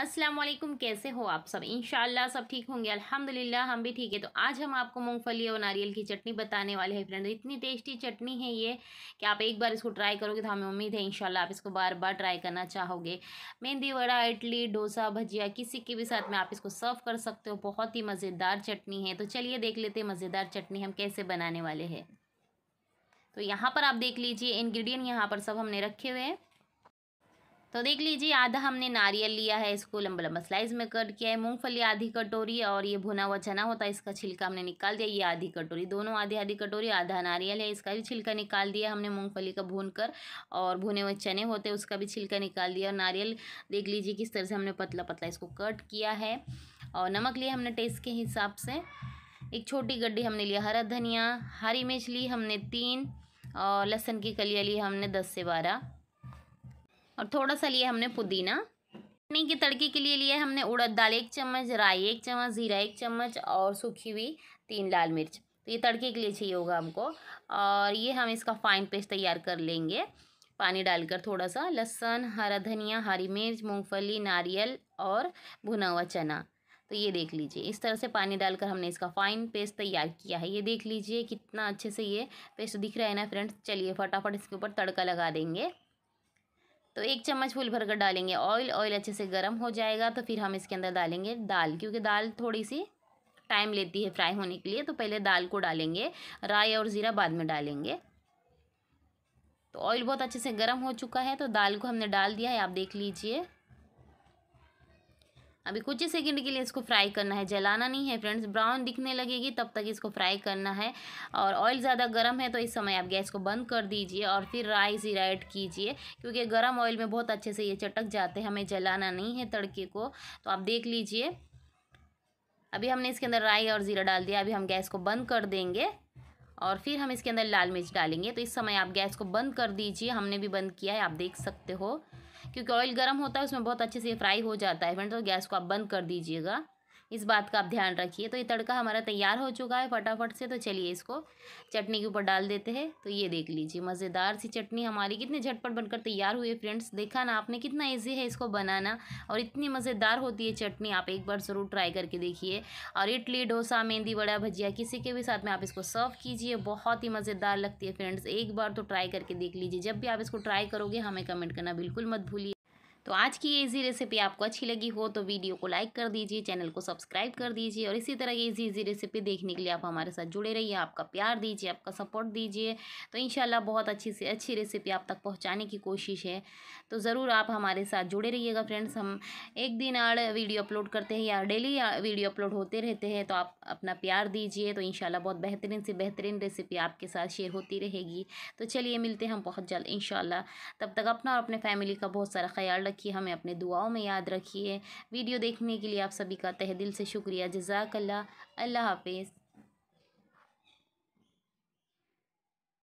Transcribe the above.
अस्सलाम वालेकुम कैसे हो आप सब इनशाला सब ठीक होंगे अल्हम्दुलिल्लाह हम भी ठीक है तो आज हम आपको मूंगफली और नारियल की चटनी बताने वाले हैं फ्रेंड इतनी टेस्टी चटनी है ये कि आप एक बार इसको ट्राई करोगे तो हमें उम्मीद है इनशाला आप इसको बार बार ट्राई करना चाहोगे मेहंदी वड़ा इडली डोसा भजिया किसी के भी साथ में आप इसको सर्व कर सकते हो बहुत ही मज़ेदार चटनी है तो चलिए देख लेते हैं मज़ेदार चटनी हम कैसे बनाने वाले हैं तो यहाँ पर आप देख लीजिए इन्ग्रीडियंट यहाँ पर सब हमने रखे हुए हैं तो देख लीजिए आधा हमने नारियल लिया है इसको लंबा लंबा स्लाइस में कट किया है मूंगफली आधी कटोरी और ये भुना हुआ चना होता है इसका छिलका हमने निकाल दिया ये आधी कटोरी दोनों आधी आधी कटोरी आधा नारियल है इसका भी छिलका निकाल दिया हमने मूँगफली का भून कर और भुने हुए चने होते हैं उसका भी छिलका निकाल दिया और नारियल देख लीजिए किस तरह से हमने पतला पतला इसको कट किया है और नमक लिया हमने टेस्ट के हिसाब से एक छोटी गड्ढी हमने लिया हरा धनिया हरी मिर्च ली हमने तीन और लहसुन की कलिया ली हमने दस से बारह और थोड़ा सा लिया हमने पुदीना चटनी के तड़के के लिए लिया हमने उड़द दाल एक चम्मच राई एक चम्मच जीरा एक चम्मच और सूखी हुई तीन लाल मिर्च तो ये तड़के के लिए चाहिए होगा हमको और ये हम इसका फाइन पेस्ट तैयार कर लेंगे पानी डालकर थोड़ा सा लहसुन हरा धनिया हरी मिर्च मूंगफली नारियल और भुना हुआ चना तो ये देख लीजिए इस तरह से पानी डालकर हमने इसका फाइन पेस्ट तैयार किया है ये देख लीजिए कितना अच्छे से ये पेस्ट दिख रहा है ना फ्रेंड्स चलिए फटाफट इसके ऊपर तड़का लगा देंगे तो एक चम्मच फूल भरकर डालेंगे ऑयल ऑयल अच्छे से गर्म हो जाएगा तो फिर हम इसके अंदर डालेंगे दाल क्योंकि दाल थोड़ी सी टाइम लेती है फ्राई होने के लिए तो पहले दाल को डालेंगे राई और ज़ीरा बाद में डालेंगे तो ऑयल बहुत अच्छे से गर्म हो चुका है तो दाल को हमने डाल दिया है आप देख लीजिए अभी कुछ ही सेकंड के लिए इसको फ्राई करना है जलाना नहीं है फ्रेंड्स ब्राउन दिखने लगेगी तब तक इसको फ्राई करना है और ऑयल ज़्यादा गर्म है तो इस समय आप गैस को बंद कर दीजिए और फिर राइस ही ऐड कीजिए क्योंकि गर्म ऑयल में बहुत अच्छे से ये चटक जाते हैं हमें जलाना नहीं है तड़के को तो आप देख लीजिए अभी हमने इसके अंदर राई और ज़ीरा डाल दिया अभी हम गैस को बंद कर देंगे और फिर हम इसके अंदर लाल मिर्च डालेंगे तो इस समय आप गैस को बंद कर दीजिए हमने भी बंद किया है आप देख सकते हो क्योंकि ऑयल गर्म होता है उसमें बहुत अच्छे से फ्राई हो जाता है फ्रेंड्स तो गैस को आप बंद कर दीजिएगा इस बात का आप ध्यान रखिए तो ये तड़का हमारा तैयार हो चुका है फटाफट से तो चलिए इसको चटनी के ऊपर डाल देते हैं तो ये देख लीजिए मज़ेदार सी चटनी हमारी कितने झटपट बनकर तैयार हुई है फ्रेंड्स देखा ना आपने कितना ईजी है इसको बनाना और इतनी मज़ेदार होती है चटनी आप एक बार ज़रूर ट्राई करके देखिए और इडली डोसा मेहंदी बड़ा भजिया किसी के भी साथ में आप इसको सर्व कीजिए बहुत ही मज़ेदार लगती है फ्रेंड्स एक बार तो ट्राई करके देख लीजिए जब भी आप इसको ट्राई करोगे हमें कमेंट करना बिल्कुल मत भूलिए तो आज की ये इजी रेसिपी आपको अच्छी लगी हो तो वीडियो को लाइक कर दीजिए चैनल को सब्सक्राइब कर दीजिए और इसी तरह की इजी इजी रेसिपी देखने के लिए आप हमारे साथ जुड़े रहिए आपका प्यार दीजिए आपका सपोर्ट दीजिए तो इन बहुत अच्छी से अच्छी रेसिपी आप तक पहुँचाने की कोशिश है तो ज़रूर आप हमारे साथ जुड़े रहिएगा फ्रेंड्स हम एक दिन आड़ वीडियो अपलोड करते हैं या डेली वीडियो अपलोड होते रहते हैं तो आप अपना प्यार दीजिए तो इन बहुत बेहतरीन से बेहतरीन रेसिपी आपके साथ शेयर होती रहेगी तो चलिए मिलते हैं हम बहुत जल्द इन तब तक अपना और अपने फैमिली का बहुत सारा ख्याल रखिए हमें अपने दुआओं में याद रखिए वीडियो देखने के लिए आप सभी का तह दिल से शुक्रिया जजाकल्ला अल्लाह हाफिज़